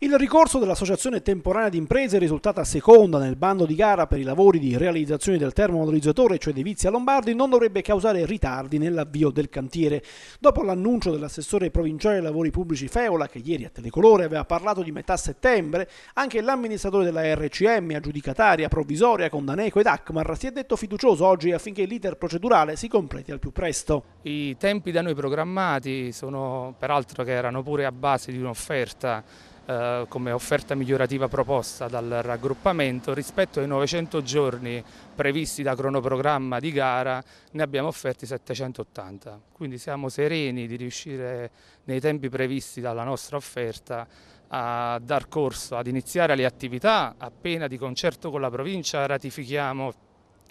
Il ricorso dell'Associazione Temporanea di Imprese è risultata seconda nel bando di gara per i lavori di realizzazione del termovalorizzatore, cioè di Vizia Lombardi, non dovrebbe causare ritardi nell'avvio del cantiere. Dopo l'annuncio dell'assessore provinciale ai lavori pubblici Feola, che ieri a Telecolore aveva parlato di metà settembre, anche l'amministratore della RCM, aggiudicataria provvisoria con Daneco ed Akmar, si è detto fiducioso oggi affinché l'iter procedurale si completi al più presto. I tempi da noi programmati sono peraltro che erano pure a base di un'offerta eh, come offerta migliorativa proposta dal raggruppamento rispetto ai 900 giorni previsti da cronoprogramma di gara ne abbiamo offerti 780 quindi siamo sereni di riuscire nei tempi previsti dalla nostra offerta a dar corso ad iniziare le attività appena di concerto con la provincia ratifichiamo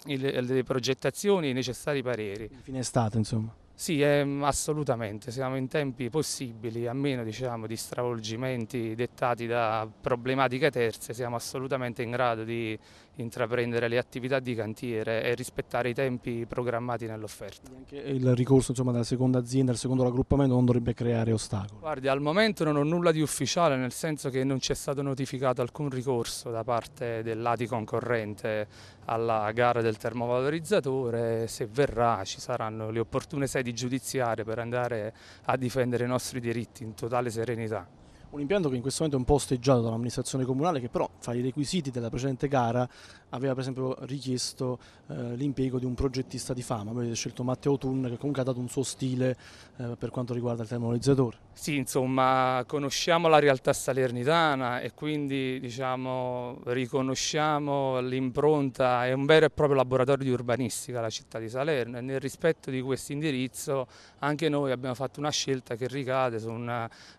le progettazioni e i necessari pareri. Fine estate insomma. Sì, eh, assolutamente, siamo in tempi possibili, a meno diciamo, di stravolgimenti dettati da problematiche terze, siamo assolutamente in grado di intraprendere le attività di cantiere e rispettare i tempi programmati nell'offerta. il ricorso insomma, dalla seconda azienda al secondo raggruppamento non dovrebbe creare ostacoli? Guardi, al momento non ho nulla di ufficiale, nel senso che non c'è stato notificato alcun ricorso da parte del dell'ADI concorrente alla gara del termovalorizzatore, se verrà ci saranno le opportune sedi giudiziarie per andare a difendere i nostri diritti in totale serenità un impianto che in questo momento è un po' osteggiato dall'amministrazione comunale che però fra i requisiti della precedente gara aveva per esempio richiesto eh, l'impiego di un progettista di fama, voi avete scelto Matteo Tun che comunque ha dato un suo stile eh, per quanto riguarda il termovalorizzatore. Sì, insomma, conosciamo la realtà salernitana e quindi diciamo, riconosciamo l'impronta, è un vero e proprio laboratorio di urbanistica la città di Salerno e nel rispetto di questo indirizzo anche noi abbiamo fatto una scelta che ricade su un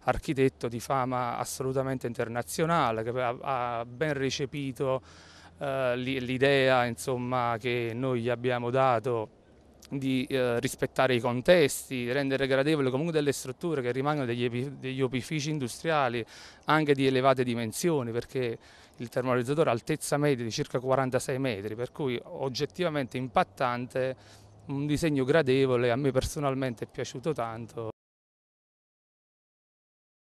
architetto di fama panorama assolutamente internazionale che ha, ha ben recepito eh, l'idea insomma, che noi gli abbiamo dato di eh, rispettare i contesti, rendere gradevole comunque delle strutture che rimangono degli, degli, opifici industriali anche di elevate dimensioni perché il termolarizzatore ha altezza media di circa 46 metri per cui oggettivamente impattante un disegno gradevole, a me personalmente è piaciuto tanto.